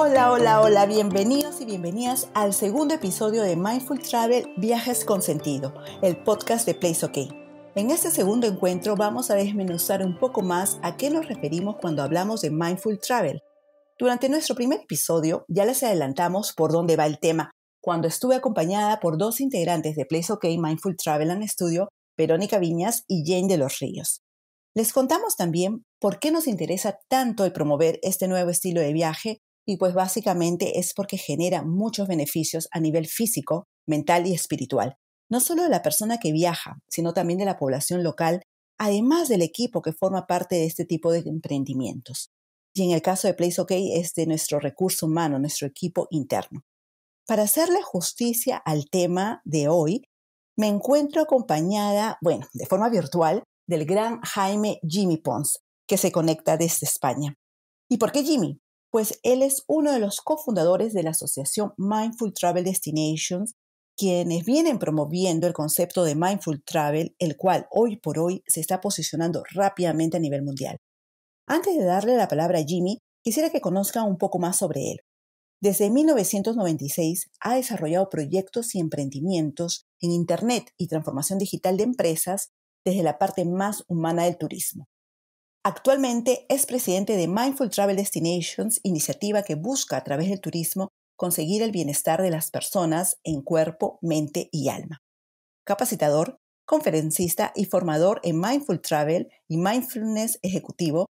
Hola, hola, hola, bienvenidos y bienvenidas al segundo episodio de Mindful Travel Viajes con Sentido, el podcast de Place OK. En este segundo encuentro vamos a desmenuzar un poco más a qué nos referimos cuando hablamos de Mindful Travel. Durante nuestro primer episodio ya les adelantamos por dónde va el tema, cuando estuve acompañada por dos integrantes de Place OK Mindful Travel en estudio, Verónica Viñas y Jane de los Ríos. Les contamos también por qué nos interesa tanto el promover este nuevo estilo de viaje y pues básicamente es porque genera muchos beneficios a nivel físico, mental y espiritual, no solo de la persona que viaja, sino también de la población local, además del equipo que forma parte de este tipo de emprendimientos. Y en el caso de Place OK es de nuestro recurso humano, nuestro equipo interno. Para hacerle justicia al tema de hoy, me encuentro acompañada, bueno, de forma virtual, del gran Jaime Jimmy Pons, que se conecta desde España. ¿Y por qué Jimmy? pues él es uno de los cofundadores de la asociación Mindful Travel Destinations, quienes vienen promoviendo el concepto de Mindful Travel, el cual hoy por hoy se está posicionando rápidamente a nivel mundial. Antes de darle la palabra a Jimmy, quisiera que conozca un poco más sobre él. Desde 1996 ha desarrollado proyectos y emprendimientos en Internet y transformación digital de empresas desde la parte más humana del turismo. Actualmente es presidente de Mindful Travel Destinations, iniciativa que busca a través del turismo conseguir el bienestar de las personas en cuerpo, mente y alma. Capacitador, conferencista y formador en Mindful Travel y Mindfulness Ejecutivo,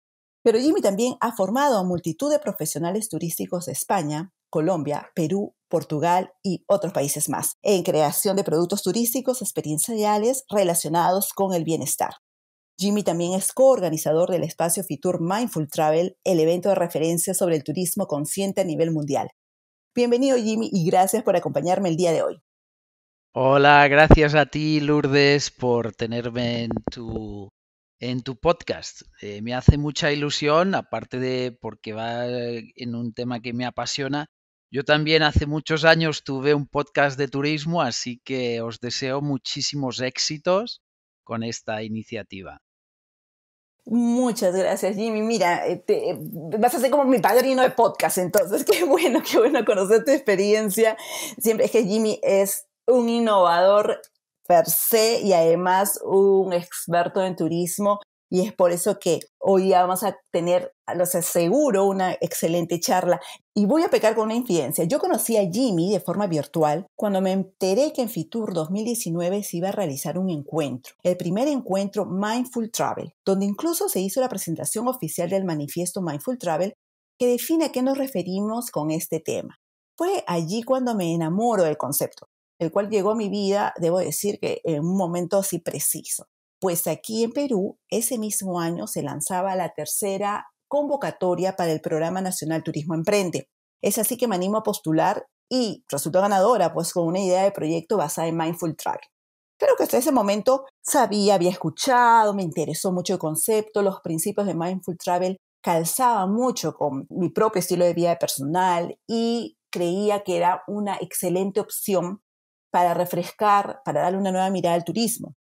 pero Jimmy también ha formado a multitud de profesionales turísticos de España, Colombia, Perú, Portugal y otros países más, en creación de productos turísticos experienciales relacionados con el bienestar. Jimmy también es coorganizador del espacio Fitur Mindful Travel, el evento de referencia sobre el turismo consciente a nivel mundial. Bienvenido Jimmy y gracias por acompañarme el día de hoy. Hola, gracias a ti Lourdes por tenerme en tu, podcast. Eh, me hace mucha ilusión, aparte de porque va en un tema que me apasiona. Yo también hace muchos años tuve un podcast de turismo, así que os deseo muchísimos éxitos con esta iniciativa. Muchas gracias, Jimmy. Mira, eh, eh, vas a ser como mi padrino de podcast, entonces qué bueno, qué bueno conocer tu experiencia. Siempre es que Jimmy es un innovador per se y además un experto en turismo y es por eso que hoy vamos a tener, los aseguro, una excelente charla. Y voy a pecar con una incidencia. Yo conocí a Jimmy de forma virtual cuando me enteré que en Fitur 2019 se iba a realizar un encuentro, el primer encuentro Mindful Travel, donde incluso se hizo la presentación oficial del manifiesto Mindful Travel que define a qué nos referimos con este tema. Fue allí cuando me enamoro del concepto, el cual llegó a mi vida, debo decir que en un momento así preciso. Pues aquí en Perú, ese mismo año se lanzaba la tercera convocatoria para el Programa Nacional Turismo Emprende. Es así que me animo a postular y resultó ganadora, pues con una idea de proyecto basada en Mindful Travel. Creo que hasta ese momento sabía, había escuchado, me interesó mucho el concepto, los principios de Mindful Travel calzaba mucho con mi propio estilo de vida personal y creía que era una excelente opción para refrescar, para darle una nueva mirada al turismo.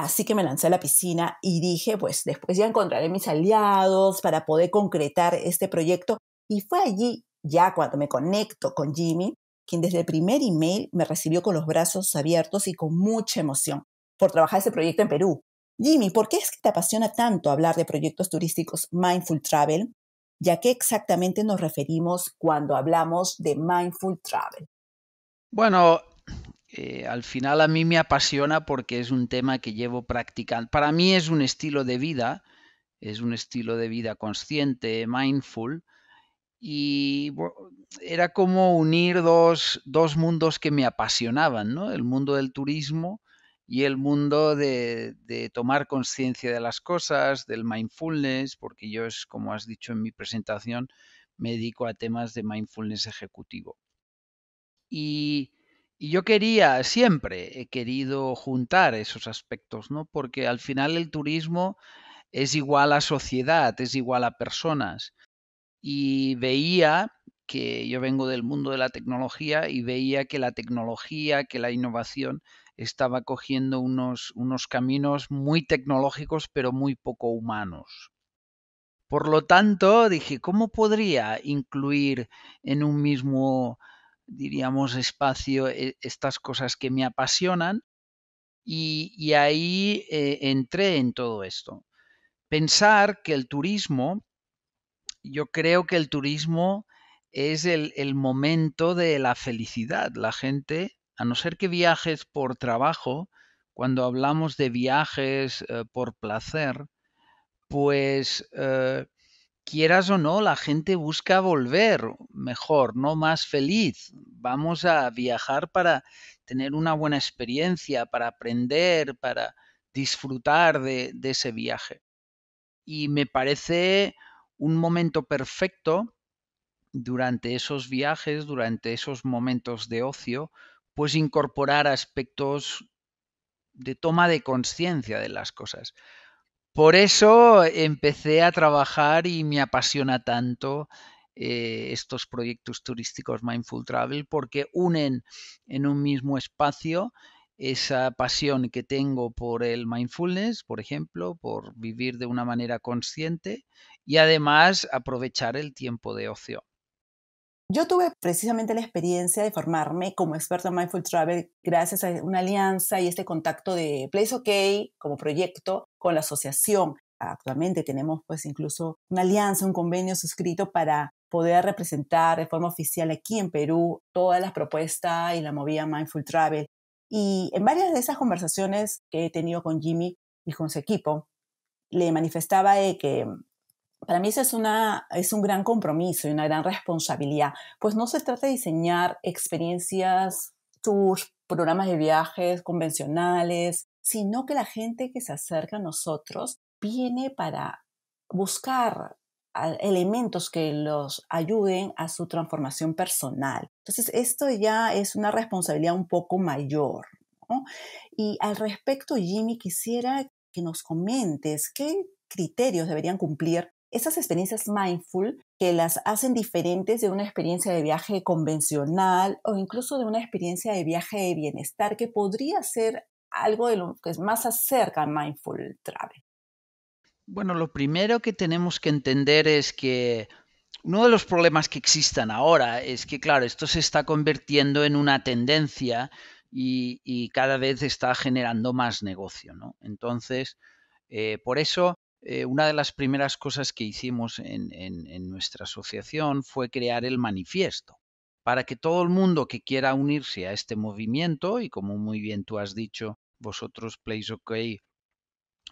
Así que me lancé a la piscina y dije, pues después ya encontraré mis aliados para poder concretar este proyecto. Y fue allí, ya cuando me conecto con Jimmy, quien desde el primer email me recibió con los brazos abiertos y con mucha emoción por trabajar este proyecto en Perú. Jimmy, ¿por qué es que te apasiona tanto hablar de proyectos turísticos Mindful Travel? ¿Y a qué exactamente nos referimos cuando hablamos de Mindful Travel? Bueno, eh, al final a mí me apasiona porque es un tema que llevo practicando. Para mí es un estilo de vida, es un estilo de vida consciente, mindful, y era como unir dos, dos, mundos que me apasionaban, ¿no? El mundo del turismo y el mundo de, de tomar conciencia de las cosas, del mindfulness, porque yo es, como has dicho en mi presentación, me dedico a temas de mindfulness ejecutivo. Y y yo quería, siempre he querido juntar esos aspectos, ¿no? Porque al final el turismo es igual a sociedad, es igual a personas. Y veía que yo vengo del mundo de la tecnología y veía que la tecnología, que la innovación estaba cogiendo unos, unos caminos muy tecnológicos pero muy poco humanos. Por lo tanto, dije, ¿cómo podría incluir en un mismo diríamos, espacio eh, estas cosas que me apasionan y, ahí eh, entré en todo esto. Pensar que el turismo, yo creo que el turismo es el, momento de la felicidad. La gente, a no ser que viajes por trabajo, cuando hablamos de viajes eh, por placer, pues quieras o no, la gente busca volver mejor, no más feliz. Vamos a viajar para tener una buena experiencia, para aprender, para disfrutar de, de ese viaje. Y me parece un momento perfecto durante esos viajes, durante esos momentos de ocio, pues incorporar aspectos de toma de conciencia de las cosas. Por eso empecé a trabajar y me apasiona tanto eh, estos proyectos turísticos Mindful Travel porque unen en un mismo espacio esa pasión que tengo por el mindfulness, por ejemplo, por vivir de una manera consciente y además aprovechar el tiempo de ocio. Yo tuve precisamente la experiencia de formarme como experto en Mindful Travel gracias a una alianza y este contacto de Place OK como proyecto con la asociación. Actualmente tenemos pues incluso una alianza, un convenio suscrito para poder representar de forma oficial aquí en Perú todas las propuestas y la movida Mindful Travel. Y en varias de esas conversaciones que he tenido con Jimmy y con su equipo, le manifestaba que para mí eso es, una, es un gran compromiso y una gran responsabilidad, pues no se trata de diseñar experiencias, tours, programas de viajes convencionales, sino que la gente que se acerca a nosotros viene para buscar elementos que los ayuden a su transformación personal. Entonces, esto ya es una responsabilidad un poco mayor. Y al respecto, Jimmy, quisiera que nos comentes qué criterios deberían cumplir esas experiencias mindful que las hacen diferentes de una experiencia de viaje convencional o incluso de una experiencia de viaje de bienestar que podría ser algo de lo que es más acerca al mindful travel. Bueno, lo primero que tenemos que entender es que uno de los problemas que existen ahora es que, claro, esto se está convirtiendo en una tendencia y, cada vez está generando más negocio, ¿no? Entonces, eh, por eso eh, una de las primeras cosas que hicimos en, nuestra asociación fue crear el manifiesto para que todo el mundo que quiera unirse a este movimiento, y como muy bien tú has dicho, vosotros Place OK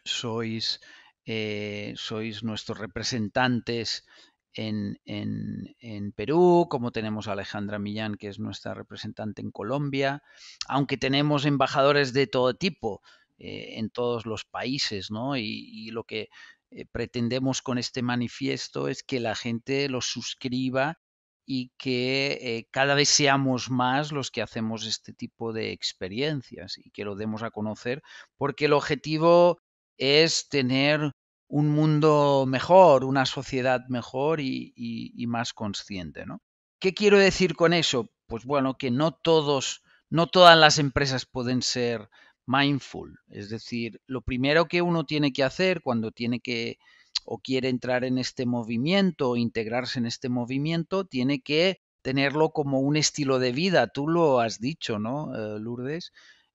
sois, eh, sois nuestros representantes en, en, Perú, como tenemos a Alejandra Millán, que es nuestra representante en Colombia, aunque tenemos embajadores de todo tipo, eh, en todos los países, ¿no? Y, lo que eh, pretendemos con este manifiesto es que la gente lo suscriba y que eh, cada vez seamos más los que hacemos este tipo de experiencias y que lo demos a conocer, porque el objetivo es tener un mundo mejor, una sociedad mejor y, y más consciente. ¿no? ¿Qué quiero decir con eso? Pues bueno, que no todos, no todas las empresas pueden ser mindful, es decir, lo primero que uno tiene que hacer cuando tiene que o quiere entrar en este movimiento o integrarse en este movimiento, tiene que tenerlo como un estilo de vida. Tú lo has dicho, ¿no, eh, Lourdes?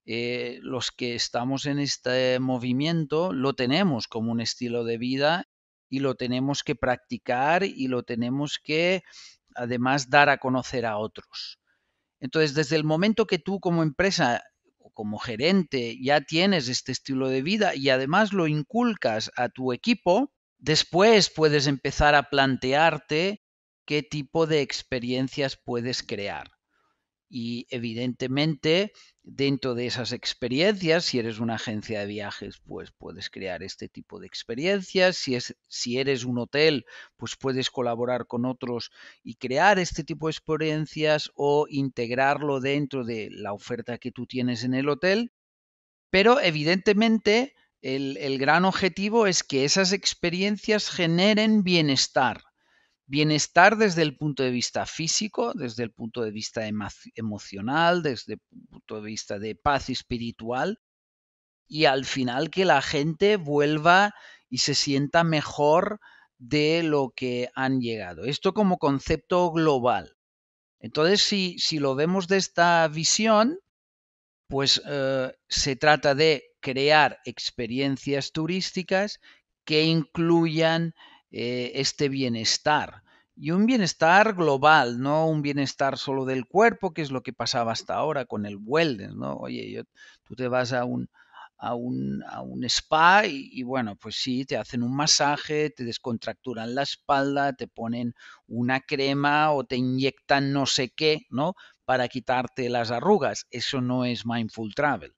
Eh, los que estamos en este movimiento lo tenemos como un estilo de vida y lo tenemos que practicar y lo tenemos que además dar a conocer a otros. Entonces, desde el momento que tú como empresa como gerente ya tienes este estilo de vida y además lo inculcas a tu equipo, después puedes empezar a plantearte qué tipo de experiencias puedes crear. Y evidentemente, dentro de esas experiencias, si eres una agencia de viajes, pues puedes crear este tipo de experiencias. Si, si eres un hotel, pues puedes colaborar con otros y crear este tipo de experiencias o integrarlo dentro de la oferta que tú tienes en el hotel. Pero evidentemente, el gran objetivo es que esas experiencias generen bienestar Bienestar desde el punto de vista físico, desde el punto de vista emocional, desde el punto de vista de paz espiritual y al final que la gente vuelva y se sienta mejor de lo que han llegado. Esto como concepto global. Entonces, si, lo vemos de esta visión, pues eh, se trata de crear experiencias turísticas que incluyan eh, este bienestar, y un bienestar global, no un bienestar solo del cuerpo, que es lo que pasaba hasta ahora con el wellness, ¿no? Oye, yo, tú te vas a un, a un, a un spa y, y, bueno, pues sí, te hacen un masaje, te descontracturan la espalda, te ponen una crema o te inyectan no sé qué, ¿no? Para quitarte las arrugas. Eso no es mindful travel.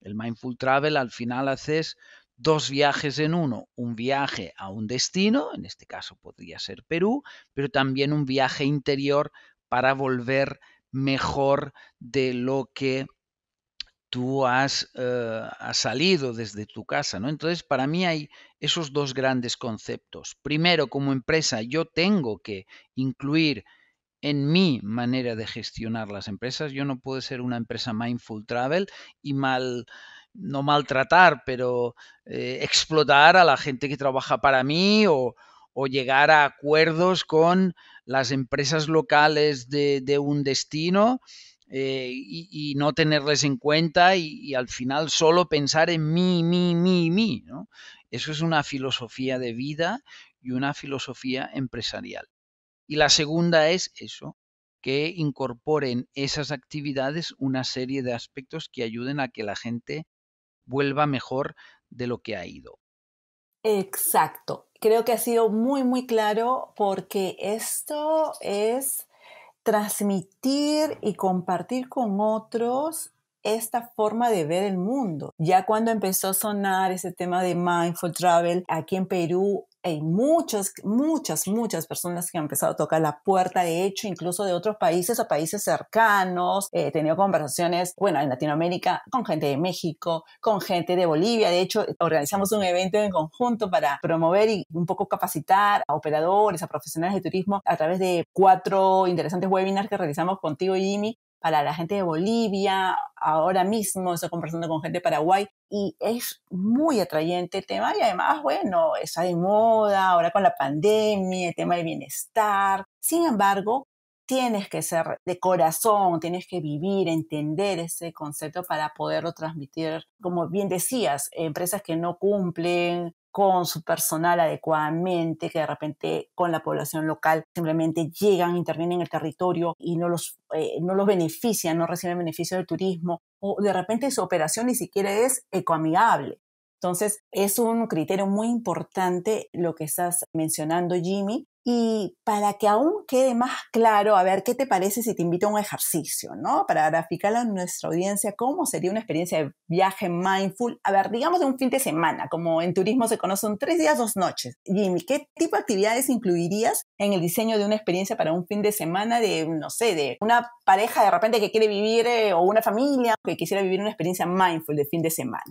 El mindful travel al final haces dos viajes en uno, un viaje a un destino, en este caso podría ser Perú, pero también un viaje interior para volver mejor de lo que tú eh, has, salido desde tu casa. ¿no? Entonces, para mí hay esos dos grandes conceptos. Primero, como empresa, yo tengo que incluir en mi manera de gestionar las empresas. Yo no puedo ser una empresa mindful travel y mal no maltratar, pero eh, explotar a la gente que trabaja para mí o, llegar a acuerdos con las empresas locales de, un destino eh, y, no tenerles en cuenta y, al final solo pensar en mí, mí, mí, mí. Eso es una filosofía de vida y una filosofía empresarial. Y la segunda es eso, que incorporen esas actividades una serie de aspectos que ayuden a que la gente vuelva mejor de lo que ha ido. Exacto. Creo que ha sido muy, muy claro porque esto es transmitir y compartir con otros esta forma de ver el mundo. Ya cuando empezó a sonar ese tema de mindful travel aquí en Perú, hay muchas, muchas, muchas personas que han empezado a tocar la puerta, de hecho, incluso de otros países a países cercanos. he tenido conversaciones, bueno, en Latinoamérica, con gente de México, con gente de Bolivia. De hecho, organizamos un evento en conjunto para promover y un poco capacitar a operadores, a profesionales de turismo a través de cuatro interesantes webinars que realizamos contigo, Jimmy, para la gente de Bolivia, ahora mismo estoy conversando con gente de Paraguay y es muy atrayente el tema y además, bueno, está de moda ahora con la pandemia, el tema del bienestar. Sin embargo, tienes que ser de corazón, tienes que vivir, entender ese concepto para poderlo transmitir. Como bien decías, empresas que no cumplen con su personal adecuadamente, que de repente con la población local simplemente llegan, intervienen en el territorio y no los, eh, no los benefician, no reciben beneficio del turismo, o de repente su operación ni siquiera es ecoamigable. Entonces, es un criterio muy importante lo que estás mencionando, Jimmy, y para que aún quede más claro, a ver, ¿qué te parece si te invito a un ejercicio, ¿no? Para graficar a nuestra audiencia cómo sería una experiencia de viaje mindful. A ver, digamos de un fin de semana, como en turismo se conocen tres días, dos noches. Jimmy, ¿qué tipo de actividades incluirías en el diseño de una experiencia para un fin de semana de, no sé, de una pareja de repente que quiere vivir eh, o una familia que quisiera vivir una experiencia mindful de fin de semana?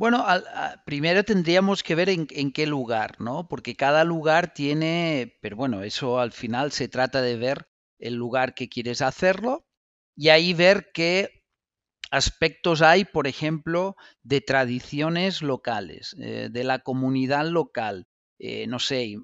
Bueno, al, primero tendríamos que ver en, qué lugar, ¿no? Porque cada lugar tiene, pero bueno, eso al final se trata de ver el lugar que quieres hacerlo y ahí ver qué aspectos hay, por ejemplo, de tradiciones locales, eh, de la comunidad local. Eh, no sé,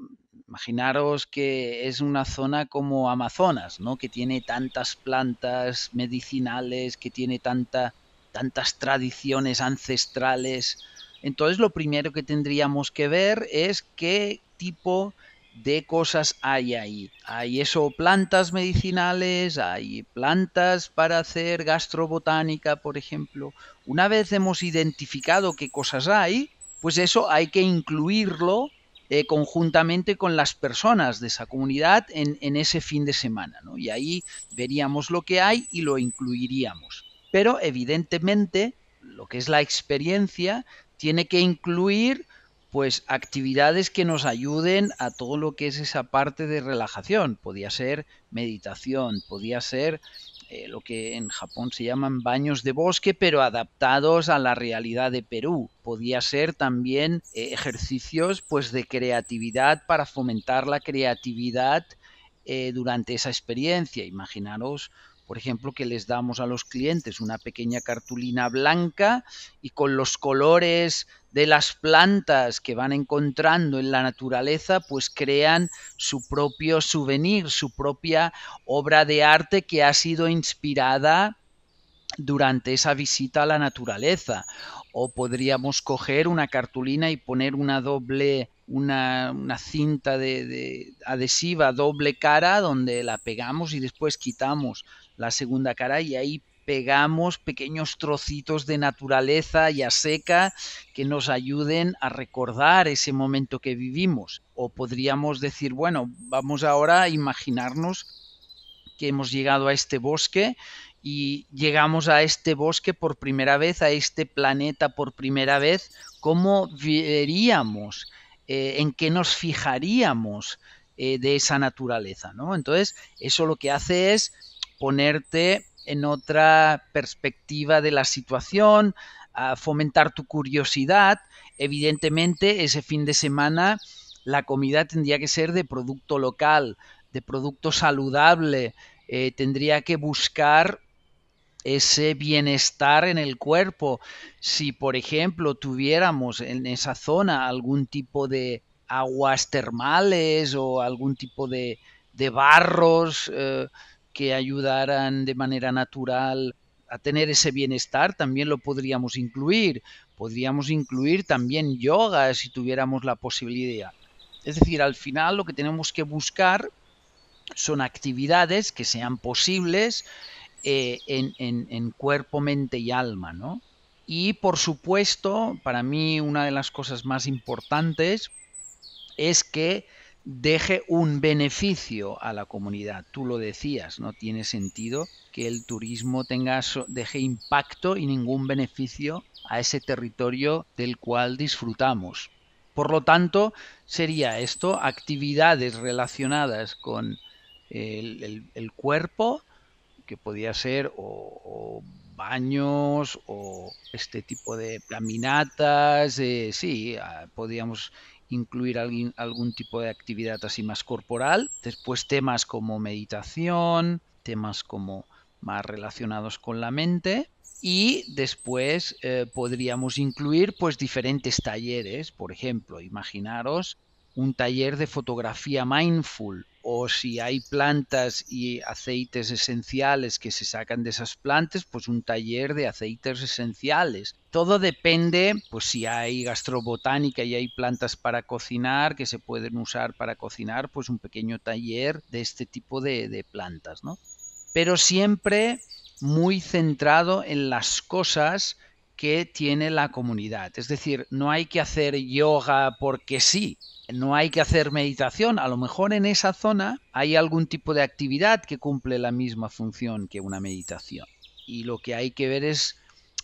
imaginaros que es una zona como Amazonas, ¿no? Que tiene tantas plantas medicinales, que tiene tanta tantas tradiciones ancestrales. Entonces lo primero que tendríamos que ver es qué tipo de cosas hay ahí. Hay eso, plantas medicinales, hay plantas para hacer gastrobotánica, por ejemplo. Una vez hemos identificado qué cosas hay, pues eso hay que incluirlo eh, conjuntamente con las personas de esa comunidad en, en ese fin de semana. Y ahí veríamos lo que hay y lo incluiríamos pero evidentemente lo que es la experiencia tiene que incluir pues actividades que nos ayuden a todo lo que es esa parte de relajación. Podía ser meditación, podía ser eh, lo que en Japón se llaman baños de bosque, pero adaptados a la realidad de Perú. Podía ser también eh, ejercicios pues de creatividad para fomentar la creatividad eh, durante esa experiencia. Imaginaros por ejemplo, que les damos a los clientes una pequeña cartulina blanca y con los colores de las plantas que van encontrando en la naturaleza, pues crean su propio souvenir, su propia obra de arte que ha sido inspirada durante esa visita a la naturaleza. O podríamos coger una cartulina y poner una doble una, una cinta de, adhesiva doble cara donde la pegamos y después quitamos la segunda cara y ahí pegamos pequeños trocitos de naturaleza ya seca que nos ayuden a recordar ese momento que vivimos. O podríamos decir, bueno, vamos ahora a imaginarnos que hemos llegado a este bosque y llegamos a este bosque por primera vez, a este planeta por primera vez, ¿cómo veríamos eh, en qué nos fijaríamos eh, de esa naturaleza, ¿no? Entonces, eso lo que hace es ponerte en otra perspectiva de la situación, fomentar tu curiosidad. Evidentemente, ese fin de semana la comida tendría que ser de producto local, de producto saludable, eh, tendría que buscar ese bienestar en el cuerpo. Si, por ejemplo, tuviéramos en esa zona algún tipo de aguas termales o algún tipo de, barros eh, que ayudaran de manera natural a tener ese bienestar, también lo podríamos incluir. Podríamos incluir también yoga si tuviéramos la posibilidad. Es decir, al final lo que tenemos que buscar son actividades que sean posibles eh, en, cuerpo, mente y alma, ¿no? Y por supuesto, para mí una de las cosas más importantes es que deje un beneficio a la comunidad. Tú lo decías, no tiene sentido que el turismo tenga, deje impacto y ningún beneficio a ese territorio del cual disfrutamos. Por lo tanto, sería esto actividades relacionadas con el cuerpo, que podía ser o, baños o este tipo de laminatas, eh, sí, ah, podríamos incluir algún tipo de actividad así más corporal, después temas como meditación, temas como más relacionados con la mente y después eh, podríamos incluir pues diferentes talleres, por ejemplo, imaginaros un taller de fotografía mindful o si hay plantas y aceites esenciales que se sacan de esas plantas, pues un taller de aceites esenciales. Todo depende, pues si hay gastrobotánica y hay plantas para cocinar que se pueden usar para cocinar, pues un pequeño taller de este tipo de, de plantas, ¿no? Pero siempre muy centrado en las cosas que tiene la comunidad. Es decir, no hay que hacer yoga porque sí, no hay que hacer meditación. A lo mejor en esa zona hay algún tipo de actividad que cumple la misma función que una meditación. Y lo que hay que ver es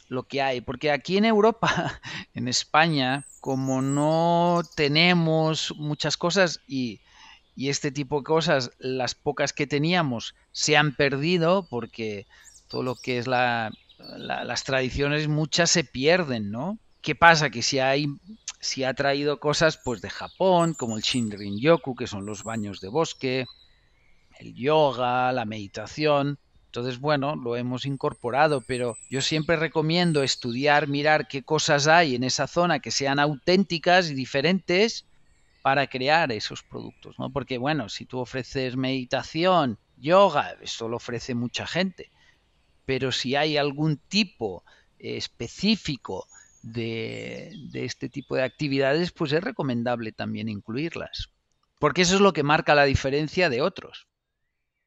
lo que hay, porque aquí en Europa, en España, como no tenemos muchas cosas y, y este tipo de cosas, las pocas que teníamos, se han perdido porque todo lo que es la las tradiciones muchas se pierden, ¿no? ¿Qué pasa? Que si hay si ha traído cosas pues de Japón, como el Shinrin Yoku, que son los baños de bosque, el yoga, la meditación. Entonces, bueno, lo hemos incorporado, pero yo siempre recomiendo estudiar, mirar qué cosas hay en esa zona que sean auténticas y diferentes para crear esos productos, ¿no? Porque bueno, si tú ofreces meditación, yoga, eso lo ofrece mucha gente pero si hay algún tipo eh, específico de, este tipo de actividades, pues es recomendable también incluirlas, porque eso es lo que marca la diferencia de otros.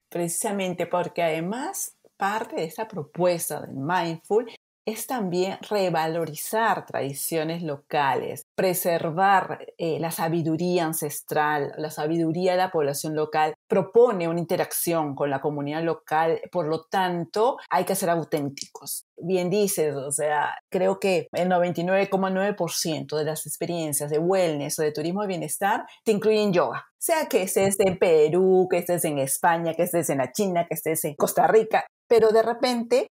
Precisamente porque además parte de esa propuesta del mindful es también revalorizar tradiciones locales, preservar eh, la sabiduría ancestral, la sabiduría de la población local, propone una interacción con la comunidad local, por lo tanto hay que ser auténticos. Bien dices, o sea, creo que el 99,9% de las experiencias de wellness o de turismo de bienestar te incluyen yoga. Sea que estés en Perú, que estés en España, que estés en la China, que estés en Costa Rica, pero de repente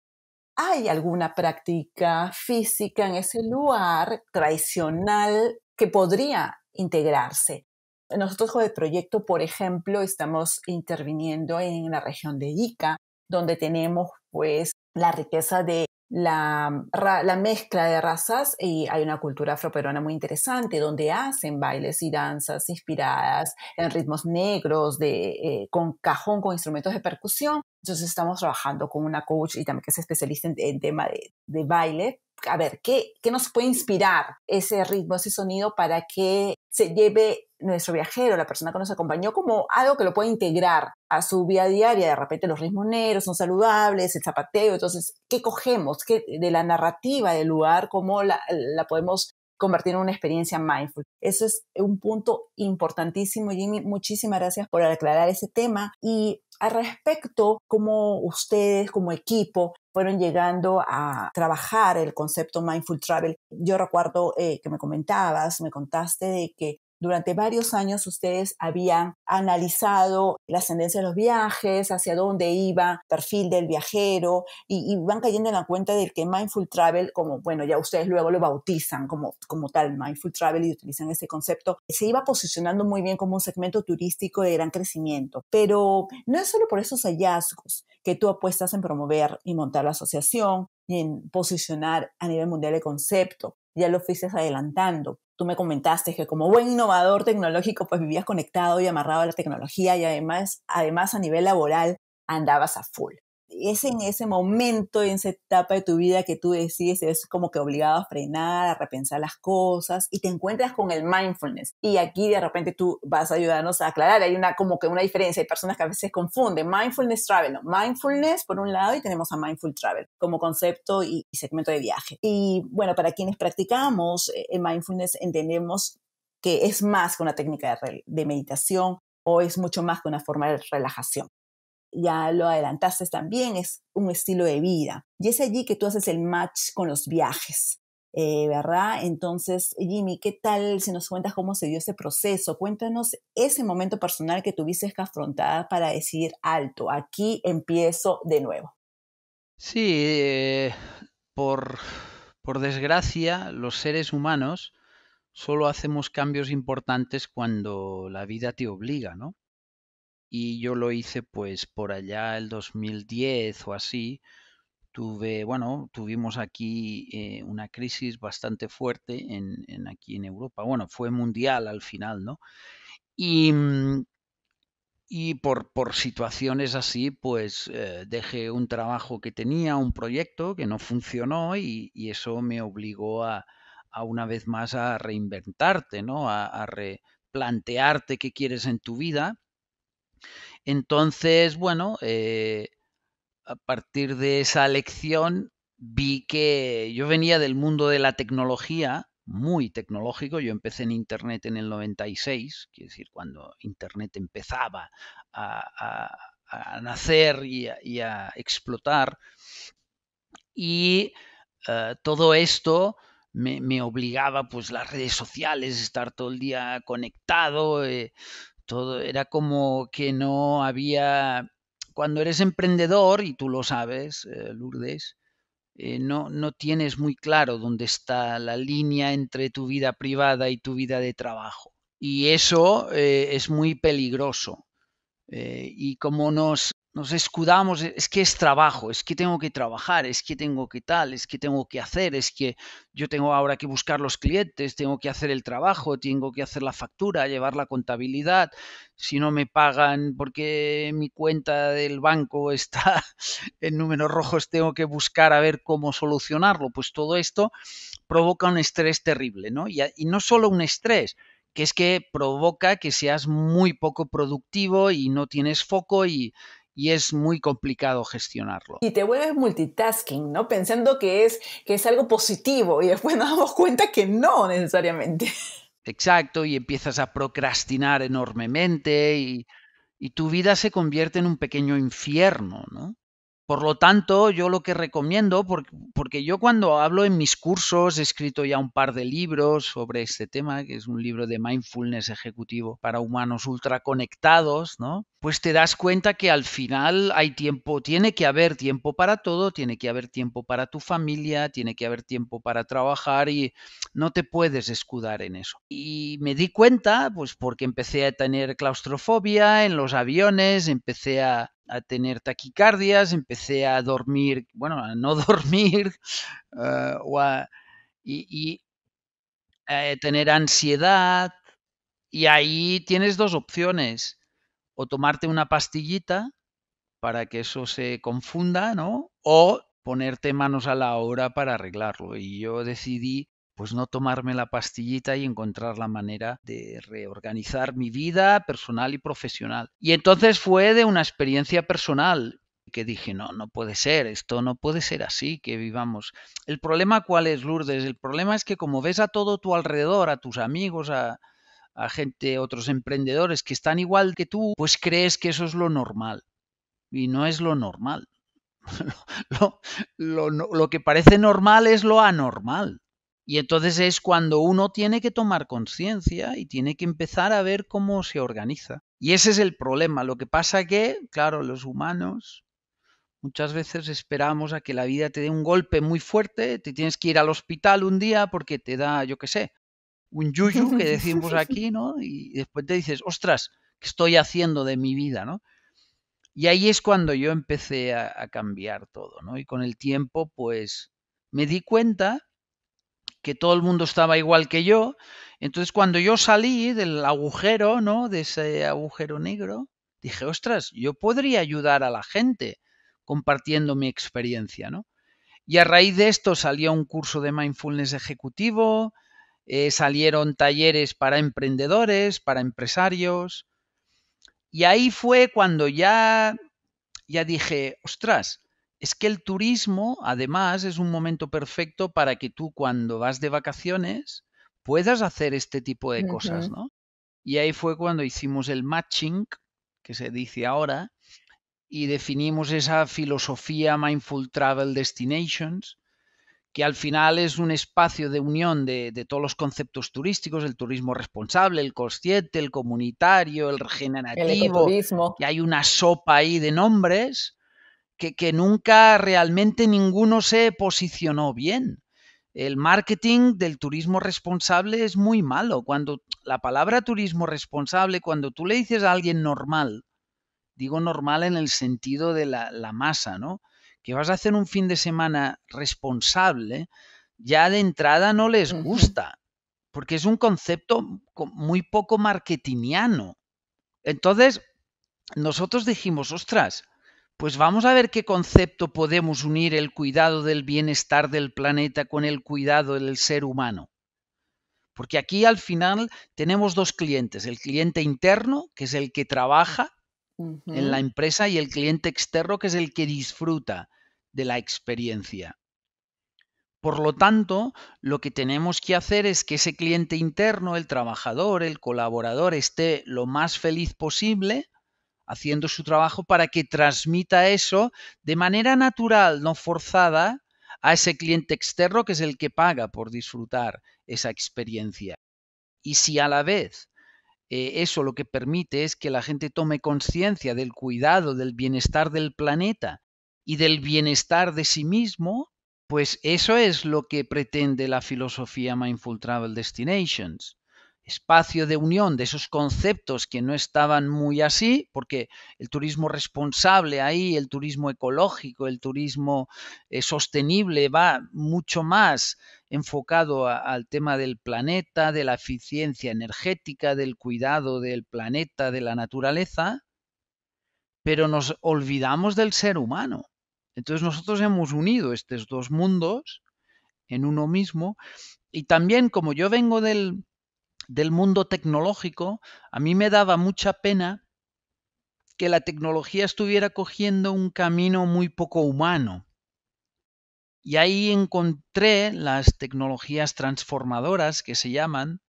hay alguna práctica física en ese lugar tradicional que podría integrarse. Nosotros con el proyecto, por ejemplo, estamos interviniendo en la región de Ica, donde tenemos pues la riqueza de la, mm, mezcla de razas y hay una cultura afroperuana muy interesante donde hacen bailes y danzas inspiradas en ritmos negros de, eh, con cajón, con instrumentos de percusión entonces estamos trabajando con una coach y también que es especialista en, tema de, baile. A ver, ¿qué, ¿qué nos puede inspirar ese ritmo, ese sonido para que se lleve nuestro viajero, la persona que nos acompañó, como algo que lo pueda integrar a su vida diaria? De repente los ritmos negros son saludables, el zapateo, entonces, ¿qué cogemos ¿Qué, de la narrativa del lugar? ¿Cómo la, la podemos convertir en una experiencia mindful. Eso es un punto importantísimo, Jimmy. Muchísimas gracias por aclarar ese tema. Y al respecto, cómo ustedes como equipo fueron llegando a trabajar el concepto Mindful Travel. Yo recuerdo eh, que me comentabas, me contaste de que durante varios años ustedes habían analizado la ascendencia de los viajes, hacia dónde iba, perfil del viajero, y, van cayendo en la cuenta de que Mindful Travel, como bueno, ya ustedes luego lo bautizan como, como tal, Mindful Travel, y utilizan ese concepto, se iba posicionando muy bien como un segmento turístico de gran crecimiento. Pero no es solo por esos hallazgos que tú apuestas en promover y montar la asociación y en posicionar a nivel mundial el concepto, ya lo fuiste adelantando. Tú me comentaste que como buen innovador tecnológico, pues vivías conectado y amarrado a la tecnología y además, además a nivel laboral andabas a full es en ese momento, en esa etapa de tu vida que tú decides, es como que obligado a frenar, a repensar las cosas y te encuentras con el mindfulness. Y aquí de repente tú vas a ayudarnos a aclarar, hay una como que una diferencia, hay personas que a veces confunden mindfulness travel, no. mindfulness por un lado y tenemos a mindful travel como concepto y, segmento de viaje. Y bueno, para quienes practicamos eh, el mindfulness entendemos que es más que una técnica de, de meditación, o es mucho más que una forma de relajación ya lo adelantaste también, es un estilo de vida. Y es allí que tú haces el match con los viajes. Eh, ¿Verdad? Entonces, Jimmy, ¿qué tal si nos cuentas cómo se dio ese proceso? Cuéntanos ese momento personal que tuviste que afrontar para decir alto, aquí empiezo de nuevo. Sí, eh, por desgracia, los seres humanos solo hacemos cambios importantes cuando la vida te obliga, ¿no? y yo lo hice pues por allá el 2010 o así. Tuve, bueno, tuvimos aquí eh, una crisis bastante fuerte en, aquí en Europa. Bueno, fue mundial al final, ¿no? Y, mm, y por, por situaciones así, pues eh, dejé un trabajo que tenía, un proyecto que no funcionó y, eso me obligó a, a, una vez más a reinventarte, ¿no? A, a replantearte qué quieres en tu vida entonces, bueno, eh, a partir de esa lección vi que yo venía del mundo de la tecnología, muy tecnológico. Yo empecé en Internet en el 96, quiere decir, cuando Internet empezaba a, nacer y a, explotar. Y eh, todo esto me, obligaba, pues las redes sociales, estar todo el día conectado. Eh, era como que no había... Cuando eres emprendedor, y tú lo sabes, eh, Lourdes, eh, no, no tienes muy claro dónde está la línea entre tu vida privada y tu vida de trabajo. Y eso eh, es muy peligroso. y como nos nos escudamos, e, es que es trabajo, es que tengo que trabajar, es que tengo que tal, es que tengo que hacer, es que yo tengo ahora que buscar los clientes, tengo que hacer el trabajo, tengo que hacer la factura, llevar la contabilidad, si no me pagan porque mi cuenta del banco está en números rojos, tengo que buscar a ver cómo solucionarlo. Pues todo esto provoca un estrés terrible, ¿no? Y, no solo un estrés, que es que provoca que seas muy poco productivo y no tienes foco y y es muy complicado gestionarlo. Y te vuelves multitasking, ¿no? Pensando que es, que es algo positivo y después nos damos cuenta que no necesariamente. Exacto, y empiezas a procrastinar enormemente y tu vida se convierte en un pequeño infierno, ¿no? Por lo tanto, yo lo que recomiendo, porque, yo cuando hablo en mis cursos, he escrito ya un par de libros sobre este tema, que es un libro de mindfulness ejecutivo para humanos ultraconectados, ¿no? Pues te das cuenta que al final hay tiempo, tiene que haber tiempo para todo, tiene que haber tiempo para tu familia, tiene que haber tiempo para trabajar y no te puedes escudar en eso. Y me di cuenta, pues porque empecé a tener claustrofobia en los aviones, empecé a, a tener taquicardias, empecé a dormir, bueno, a no dormir eh, o a, y, eh, tener ansiedad. Y ahí tienes dos opciones, o tomarte una pastillita para que eso se confunda, ¿no? O ponerte manos a la obra para arreglarlo. Y yo decidí pues no tomarme la pastillita y encontrar la manera de reorganizar mi vida personal y profesional. Y entonces fue de una experiencia personal que dije, no, no puede ser, esto no puede ser así, que vivamos. El problema cuál es, Lourdes? El problema es que como ves a todo tu alrededor, a tus amigos, a, a gente, otros emprendedores que están igual que tú, pues crees que eso es lo normal. Y no es lo normal. lo, que parece normal es lo anormal. Y entonces es cuando uno tiene que tomar conciencia y tiene que empezar a ver cómo se organiza. Y ese es el problema. Lo que pasa que, claro, los humanos muchas veces esperamos a que la vida te dé un golpe muy fuerte, te tienes que ir al hospital un día porque te da, yo qué sé, un yuyu que decimos aquí, ¿no? Y después te dices, ostras, ¿qué estoy haciendo de mi vida, ¿no? Y ahí es cuando yo empecé a, a cambiar todo, ¿no? Y con el tiempo, pues, me di cuenta que todo el mundo estaba igual que yo. Entonces, cuando yo salí del agujero, ¿no? De ese agujero negro, dije, ostras, yo podría ayudar a la gente compartiendo mi experiencia, ¿no? Y a raíz de esto salía un curso de mindfulness ejecutivo, eh, salieron talleres para emprendedores, para empresarios. Y ahí fue cuando ya, ya dije, ostras, es que el turismo, además, es un momento perfecto para que tú cuando vas de vacaciones puedas hacer este tipo de cosas, ¿no? Y ahí fue cuando hicimos el matching, que se dice ahora, y definimos esa filosofía Mindful Travel Destinations, que al final es un espacio de unión de, todos los conceptos turísticos, el turismo responsable, el consciente, el comunitario, el regenerativo, el y hay una sopa ahí de nombres que, nunca realmente ninguno se posicionó bien. El marketing del turismo responsable es muy malo. Cuando la palabra turismo responsable, cuando tú le dices a alguien normal, digo normal en el sentido de la, la masa, ¿no? Que vas a hacer un fin de semana responsable, ya de entrada no les gusta, porque es un concepto muy poco marketingiano. Entonces, nosotros dijimos, ostras, pues vamos a ver qué concepto podemos unir el cuidado del bienestar del planeta con el cuidado del ser humano. Porque aquí al final tenemos dos clientes, el cliente interno, que es el que trabaja en la empresa, y el cliente externo, que es el que disfruta de la experiencia. Por lo tanto, lo que tenemos que hacer es que ese cliente interno, el trabajador, el colaborador, esté lo más feliz posible haciendo su trabajo para que transmita eso de manera natural, no forzada, a ese cliente externo que es el que paga por disfrutar esa experiencia. Y si a la vez eh, eso lo que permite es que la gente tome conciencia del cuidado, del bienestar del planeta y del bienestar de sí mismo, pues eso es lo que pretende la filosofía Mindful Travel Destinations espacio de unión de esos conceptos que no estaban muy así, porque el turismo responsable ahí, el turismo ecológico, el turismo eh, sostenible va mucho más enfocado al tema del planeta, de la eficiencia energética, del cuidado del planeta, de la naturaleza, pero nos olvidamos del ser humano. Entonces nosotros hemos unido estos dos mundos en uno mismo y también como yo vengo del del mundo tecnológico, a mí me daba mucha pena que la tecnología estuviera cogiendo un camino muy poco humano. Y ahí encontré las tecnologías transformadoras que se llaman,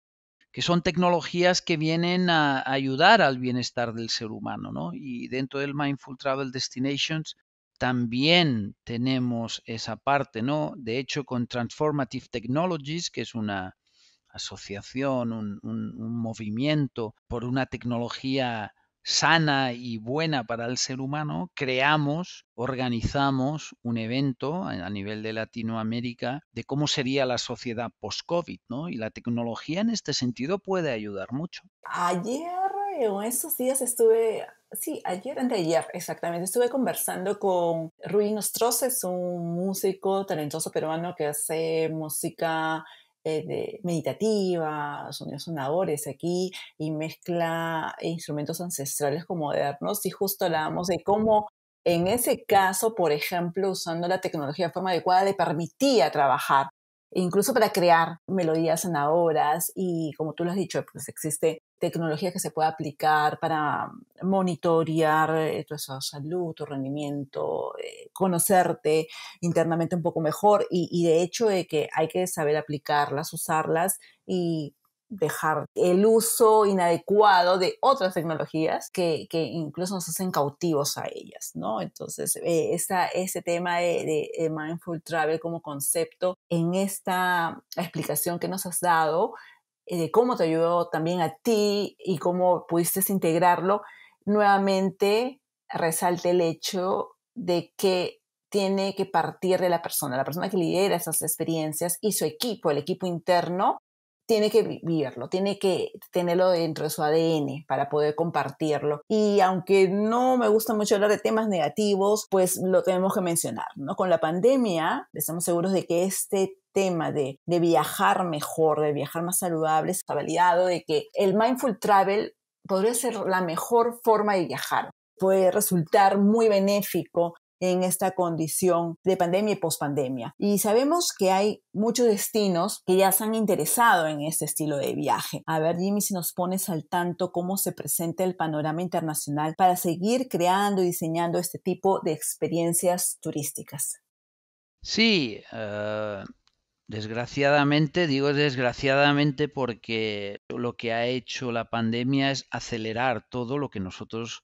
que son tecnologías que vienen a ayudar al bienestar del ser humano, ¿no? Y dentro del Mindful Travel Destinations también tenemos esa parte, ¿no? De hecho, con Transformative Technologies, que es una asociación, un, movimiento por una tecnología sana y buena para el ser humano, creamos, organizamos un evento a nivel de Latinoamérica de cómo sería la sociedad post-COVID, ¿no? Y la tecnología en este sentido puede ayudar mucho. Ayer, o esos días estuve, sí, ayer, anteayer, exactamente, estuve conversando con Rui Nostros, un músico talentoso peruano que hace música este, meditativa, sonidos sonadores aquí y mezcla instrumentos ancestrales con modernos y justo hablábamos de cómo en ese caso, por ejemplo, usando la tecnología de forma adecuada le permitía trabajar incluso para crear melodías en horas y como tú lo has dicho, pues existe tecnología que se puede aplicar para monitorear eh, tu salud, tu rendimiento, eh, conocerte internamente un poco mejor y, y de hecho de que hay que saber aplicarlas, usarlas y dejar el uso inadecuado de otras tecnologías que, que incluso nos hacen cautivos a ellas, ¿no? Entonces, eh, ese tema de, mindful travel como concepto en esta explicación que nos has dado, eh, de cómo te ayudó también a ti y cómo pudiste integrarlo, nuevamente resalta el hecho de que tiene que partir de la persona, la persona que lidera esas experiencias y su equipo, el equipo interno, tiene que vivirlo, tiene que tenerlo dentro de su ADN para poder compartirlo. Y aunque no me gusta mucho hablar de temas negativos, pues lo tenemos que mencionar, Con la pandemia, estamos seguros de que este tema de, de viajar mejor, de viajar más saludable, está validado, de que el mindful travel podría ser la mejor forma de viajar puede resultar muy benéfico en esta condición de pandemia y pospandemia. Y sabemos que hay muchos destinos que ya se han interesado en este estilo de viaje. A ver, Jimmy, si nos pones al tanto cómo se presenta el panorama internacional para seguir creando y diseñando este tipo de experiencias turísticas. Sí, eh, desgraciadamente, digo desgraciadamente porque lo que ha hecho la pandemia es acelerar todo lo que nosotros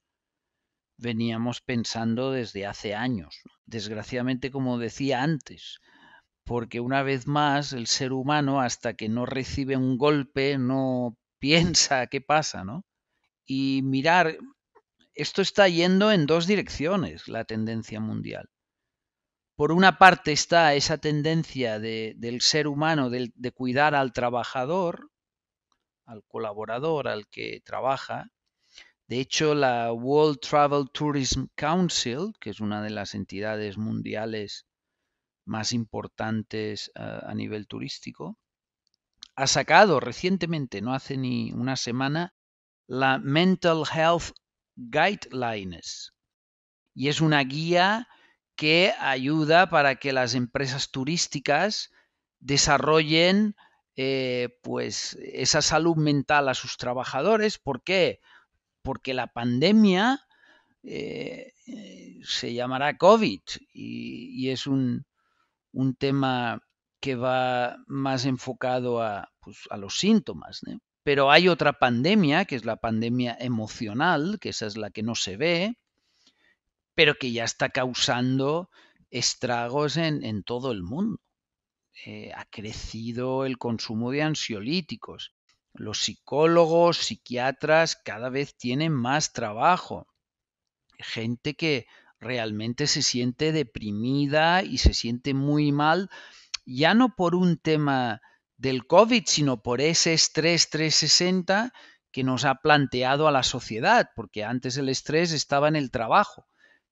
veníamos pensando desde hace años. Desgraciadamente, como decía antes, porque una vez más el ser humano hasta que no recibe un golpe no piensa qué pasa, ¿no? Y mirar, esto está yendo en dos direcciones la tendencia mundial. Por una parte está esa tendencia del ser humano de cuidar al trabajador, al colaborador, al que trabaja, de hecho, la World Travel Tourism Council, que es una de las entidades mundiales más importantes ah, a, nivel turístico, ha sacado recientemente, no hace ni una semana, la Mental Health Guidelines. Y es una guía que ayuda para que las empresas turísticas desarrollen eh, pues esa salud mental a sus trabajadores. ¿Por qué? porque la pandemia eh, eh, se llamará COVID y, es un, tema que va más enfocado a, pues, los síntomas. Pero hay otra pandemia, que es la pandemia emocional, que esa es la que no se ve, pero que ya está causando estragos en, todo el mundo. Eh, ha crecido el consumo de ansiolíticos, los psicólogos, psiquiatras cada vez tienen más trabajo. Gente que realmente se siente deprimida y se siente muy mal, ya no por un tema del COVID, sino por ese estrés 360 que nos ha planteado a la sociedad, porque antes el estrés estaba en el trabajo,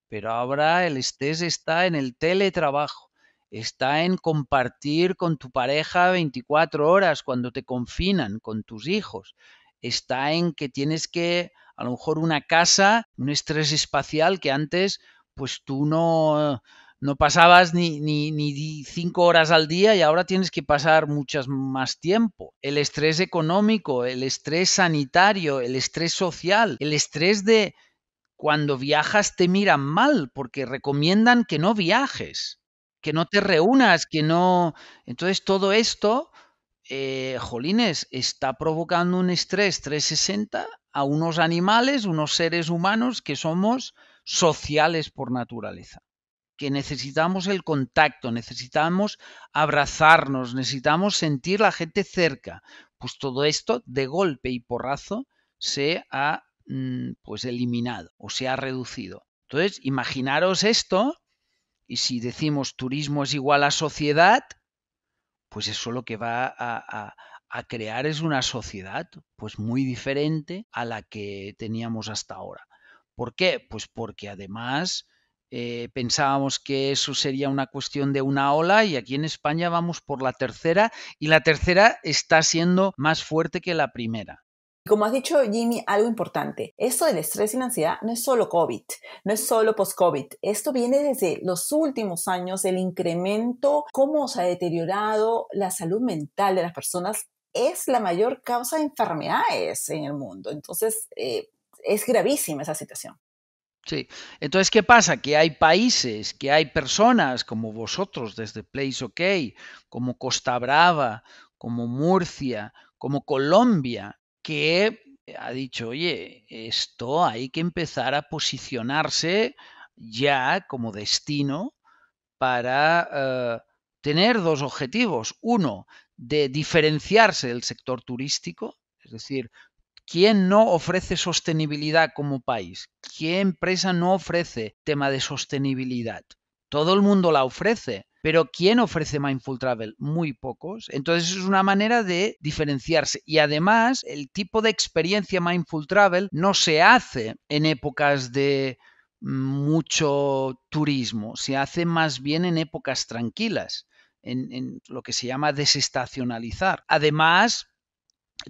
pero ahora el estrés está en el teletrabajo está en compartir con tu pareja 24 horas cuando te confinan, con tus hijos, está en que tienes que, a lo mejor, una casa, un estrés espacial que antes, pues tú no, no pasabas ni, ni, ni, cinco horas al día y ahora tienes que pasar muchas más tiempo. El estrés económico, el estrés sanitario, el estrés social, el estrés de cuando viajas te miran mal porque recomiendan que no viajes que no te reúnas, que no... Entonces todo esto, eh, jolines, está provocando un estrés 360 a unos animales, unos seres humanos que somos sociales por naturaleza, que necesitamos el contacto, necesitamos abrazarnos, necesitamos sentir la gente cerca. Pues todo esto de golpe y porrazo se ha mm, pues eliminado o se ha reducido. Entonces, imaginaros esto y si decimos turismo es igual a sociedad, pues eso lo que va a, crear es una sociedad pues muy diferente a la que teníamos hasta ahora. ¿Por qué? Pues porque además eh, pensábamos que eso sería una cuestión de una ola y aquí en España vamos por la tercera y la tercera está siendo más fuerte que la primera. Como has dicho, Jimmy, algo importante. Esto del estrés y la ansiedad no es solo COVID, no es solo post-COVID. Esto viene desde los últimos años, el incremento, cómo se ha deteriorado la salud mental de las personas es la mayor causa de enfermedades en el mundo. Entonces, eh, es gravísima esa situación. Sí, entonces, ¿qué pasa? Que hay países, que hay personas como vosotros desde Place OK, como Costa Brava, como Murcia, como Colombia, que ha dicho, oye, esto hay que empezar a posicionarse ya como destino para eh, tener dos objetivos. Uno, de diferenciarse del sector turístico, es decir, ¿quién no ofrece sostenibilidad como país? ¿Qué empresa no ofrece tema de sostenibilidad? Todo el mundo la ofrece, pero ¿quién ofrece Mindful Travel? Muy pocos. Entonces es una manera de diferenciarse. Y además, el tipo de experiencia Mindful Travel no se hace en épocas de mucho turismo, se hace más bien en épocas tranquilas. En, lo que se llama desestacionalizar. Además,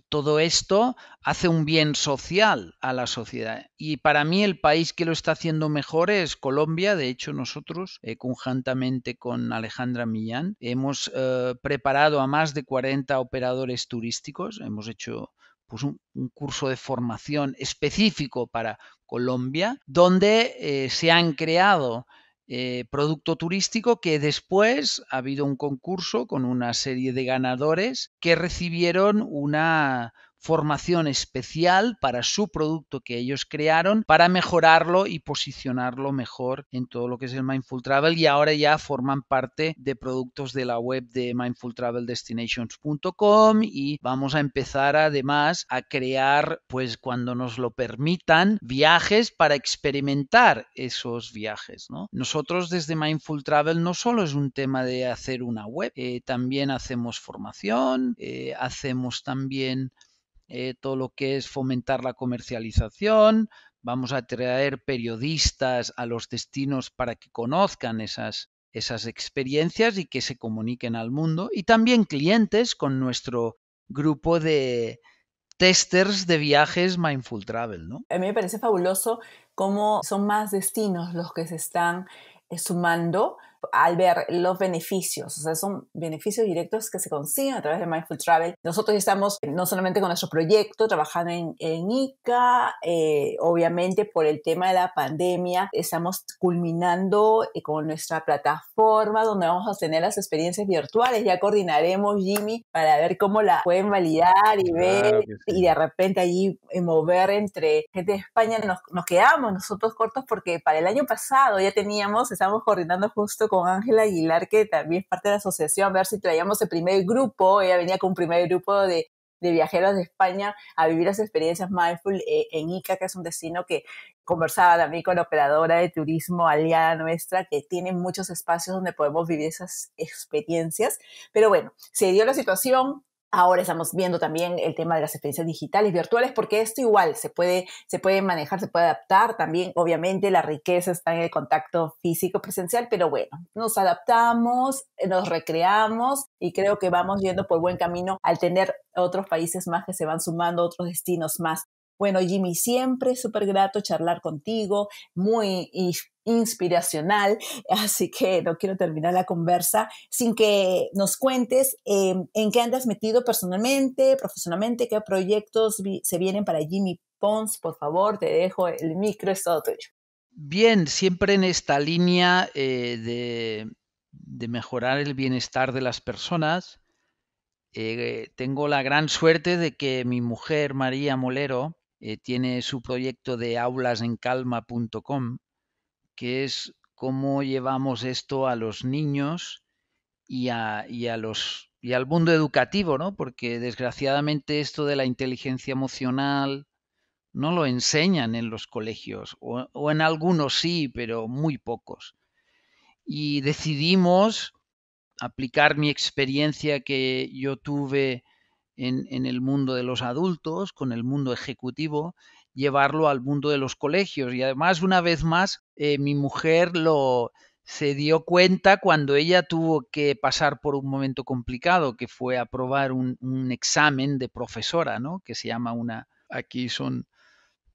todo esto hace un bien social a la sociedad. Y para mí el país que lo está haciendo mejor es Colombia. De hecho, nosotros, eh, conjuntamente con Alejandra Millán, hemos eh, preparado a más de 40 operadores turísticos. Hemos hecho pues, un, curso de formación específico para Colombia, donde eh, se han creado eh, producto turístico que después ha habido un concurso con una serie de ganadores que recibieron una formación especial para su producto que ellos crearon para mejorarlo y posicionarlo mejor en todo lo que es el Mindful Travel y ahora ya forman parte de productos de la web de mindfultraveldestinations.com y vamos a empezar además a crear pues cuando nos lo permitan viajes para experimentar esos viajes ¿no? nosotros desde Mindful Travel no solo es un tema de hacer una web eh, también hacemos formación eh, hacemos también eh, todo lo que es fomentar la comercialización, vamos a traer periodistas a los destinos para que conozcan esas, experiencias y que se comuniquen al mundo, y también clientes con nuestro grupo de testers de viajes Mindful Travel. A mí me parece fabuloso cómo son más destinos los que se están eh, sumando al ver los beneficios. O sea, son beneficios directos que se consiguen a través de Mindful Travel. Nosotros estamos eh, no solamente con nuestro proyecto, trabajando en, en ICA, eh, obviamente por el tema de la pandemia, estamos culminando eh, con nuestra plataforma donde vamos a tener las experiencias virtuales. Ya coordinaremos, Jimmy, para ver cómo la pueden validar y ver. Y de repente allí mover entre gente de España, nos, nos quedamos nosotros cortos porque para el año pasado ya teníamos, estamos coordinando justo con Ángela Aguilar, que también es parte de la asociación, a ver si traíamos el primer grupo, ella venía con un primer grupo de, de viajeros de España a vivir las experiencias mindful eh, en Ica, que es un destino que conversaba también con la operadora de turismo aliada nuestra, que tiene muchos espacios donde podemos vivir esas experiencias. Pero bueno, se dio la situación, Ahora estamos viendo también el tema de las experiencias digitales, virtuales, porque esto igual se puede, se puede manejar, se puede adaptar. También, obviamente, la riqueza está en el contacto físico presencial, pero bueno, nos adaptamos, eh, nos recreamos y creo que vamos yendo por buen camino al tener otros países más que se van sumando, otros destinos más. Bueno, Jimmy, siempre súper grato charlar contigo, muy inspiracional, así que no quiero terminar la conversa sin que nos cuentes em, en qué andas metido personalmente, profesionalmente, qué proyectos se vienen para Jimmy Pons, por favor, te dejo el micro, es todo tuyo. Bien, siempre en esta línea eh, de, mejorar el bienestar de las personas, eh, tengo la gran suerte de que mi mujer María Molero eh, tiene su proyecto de aulasencalma.com, que es cómo llevamos esto a los niños y a, los y al mundo educativo, ¿no? Porque desgraciadamente esto de la inteligencia emocional no lo enseñan en los colegios, o en algunos sí, pero muy pocos. Y decidimos aplicar mi experiencia que yo tuve en, el mundo de los adultos, con el mundo ejecutivo, llevarlo al mundo de los colegios. Y además, una vez más, eh, mi mujer lo se dio cuenta cuando ella tuvo que pasar por un momento complicado, que fue aprobar un, examen de profesora, ¿no? Que se llama una, aquí son,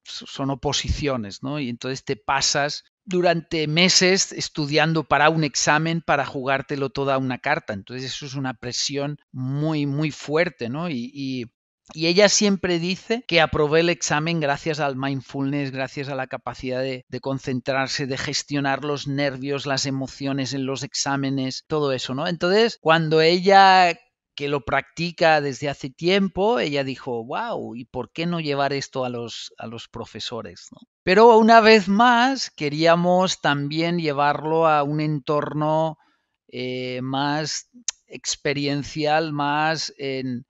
son oposiciones, ¿no? Y entonces te pasas durante meses estudiando para un examen para jugártelo toda una carta. Entonces eso es una presión muy, muy fuerte, ¿no? Y, y, ella siempre dice que aprobé el examen gracias al mindfulness, gracias a la capacidad de, de, concentrarse, de gestionar los nervios, las emociones en los exámenes, todo eso, ¿no? Entonces, cuando ella que lo practica desde hace tiempo, ella dijo, wow, ¿y por qué no llevar esto a los, a los profesores? Pero una vez más, queríamos también llevarlo a un entorno eh, más experiencial, más en,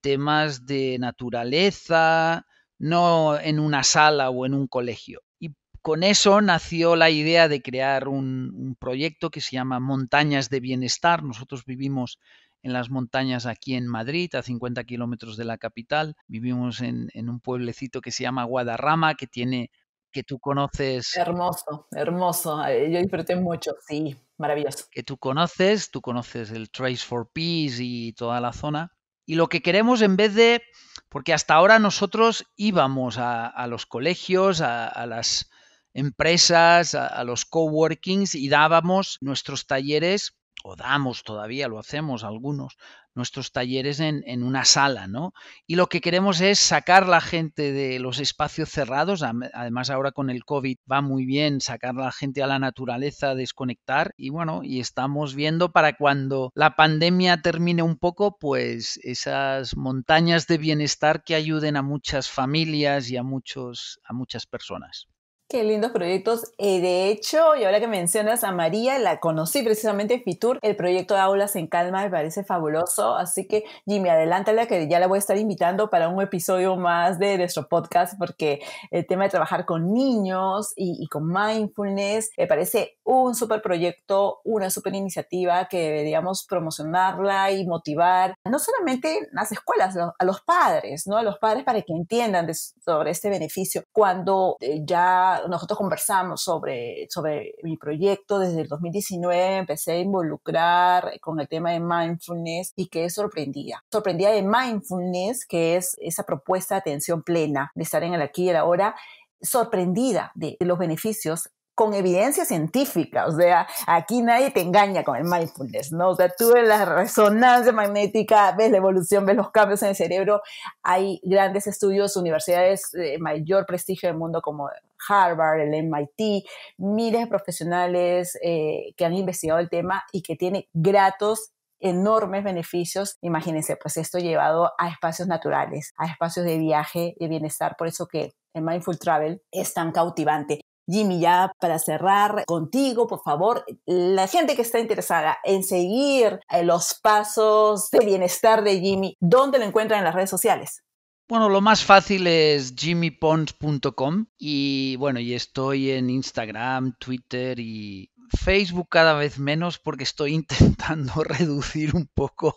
temas de naturaleza, no en una sala o en un colegio. Y con eso nació la idea de crear un, un proyecto que se llama Montañas de Bienestar. Nosotros vivimos en las montañas aquí en Madrid, a 50 kilómetros de la capital. Vivimos en, un pueblecito que se llama Guadarrama, que tiene que tú conoces. Hermoso, hermoso. Eh, yo disfruté mucho, sí, maravilloso. Que tú conoces, tú conoces el Trace for Peace y toda la zona. Y lo que queremos en vez de, porque hasta ahora nosotros íbamos a, los colegios, a, las empresas, a, a los coworkings y dábamos nuestros talleres o damos todavía, lo hacemos algunos, nuestros talleres en, una sala, ¿no? Y lo que queremos es sacar la gente de los espacios cerrados, además ahora con el COVID va muy bien sacar la gente a la naturaleza, desconectar y bueno, y estamos viendo para cuando la pandemia termine un poco, pues esas montañas de bienestar que ayuden a muchas familias y a, muchos, a muchas personas. Qué lindos proyectos. Eh, de hecho, y ahora que mencionas a María, la conocí precisamente en Fitur. El proyecto de Aulas en Calma me parece fabuloso. Así que, Jimmy, adelántala que ya la voy a estar invitando para un episodio más de nuestro podcast, porque el tema de trabajar con niños y, con mindfulness me parece un súper proyecto, una súper iniciativa que deberíamos promocionarla y motivar, no solamente a las escuelas, a los padres, ¿no? A los padres para que entiendan sobre este beneficio. Cuando eh, ya nosotros conversamos sobre, sobre mi proyecto desde el 2019, empecé a involucrar con el tema de mindfulness y que sorprendida. Sorprendida de mindfulness, que es esa propuesta de atención plena, de estar en el aquí y el ahora, sorprendida de los beneficios con evidencia científica, o sea, aquí nadie te engaña con el mindfulness, ¿no? O sea, tú ves la resonancia magnética, ves la evolución, ves los cambios en el cerebro, hay grandes estudios, universidades de mayor prestigio del mundo como Harvard, el MIT, miles de profesionales eh, que han investigado el tema y que tiene gratos enormes beneficios. Imagínense, pues esto llevado a espacios naturales, a espacios de viaje, de bienestar. Por eso que el Mindful Travel es tan cautivante. Jimmy, ya para cerrar contigo, por favor, la gente que está interesada en seguir eh, los pasos de bienestar de Jimmy, ¿dónde lo encuentran en las redes sociales? Bueno, lo más fácil es jimmypons.com y bueno, y estoy en Instagram, Twitter y Facebook cada vez menos porque estoy intentando reducir un poco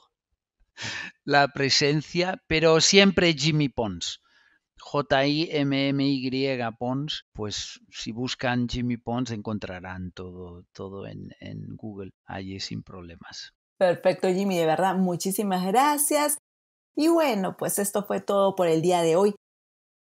la presencia, pero siempre Jimmy Pons. J-I-M-M-Y Pons, pues si buscan Jimmy Pons encontrarán todo, todo en, en Google allí sin problemas. Perfecto, Jimmy, de verdad, muchísimas gracias. Y bueno, pues esto fue todo por el día de hoy.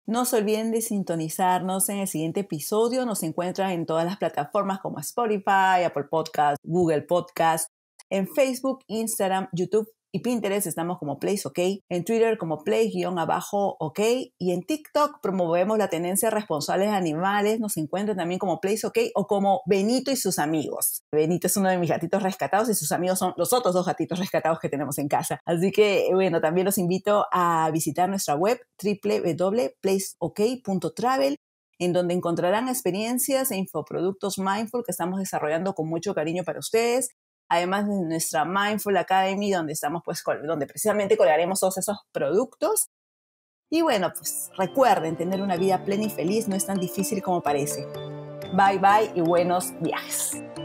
No se olviden de sintonizarnos en el siguiente episodio. Nos encuentran en todas las plataformas como Spotify, Apple Podcast, Google Podcast, en Facebook, Instagram, YouTube y Pinterest estamos como PlaceOK. en Twitter como Place-abajo OK y en TikTok promovemos la tendencia responsables animales, nos encuentran también como PlaceOK o como Benito y sus amigos. Benito es uno de mis gatitos rescatados y sus amigos son los otros dos gatitos rescatados que tenemos en casa. Así que bueno, también los invito a visitar nuestra web www.placeok.travel en donde encontrarán experiencias e infoproductos mindful que estamos desarrollando con mucho cariño para ustedes además de nuestra Mindful Academy, donde estamos pues, donde precisamente colgaremos todos esos productos. Y bueno, pues recuerden, tener una vida plena y feliz no es tan difícil como parece. Bye bye y buenos viajes.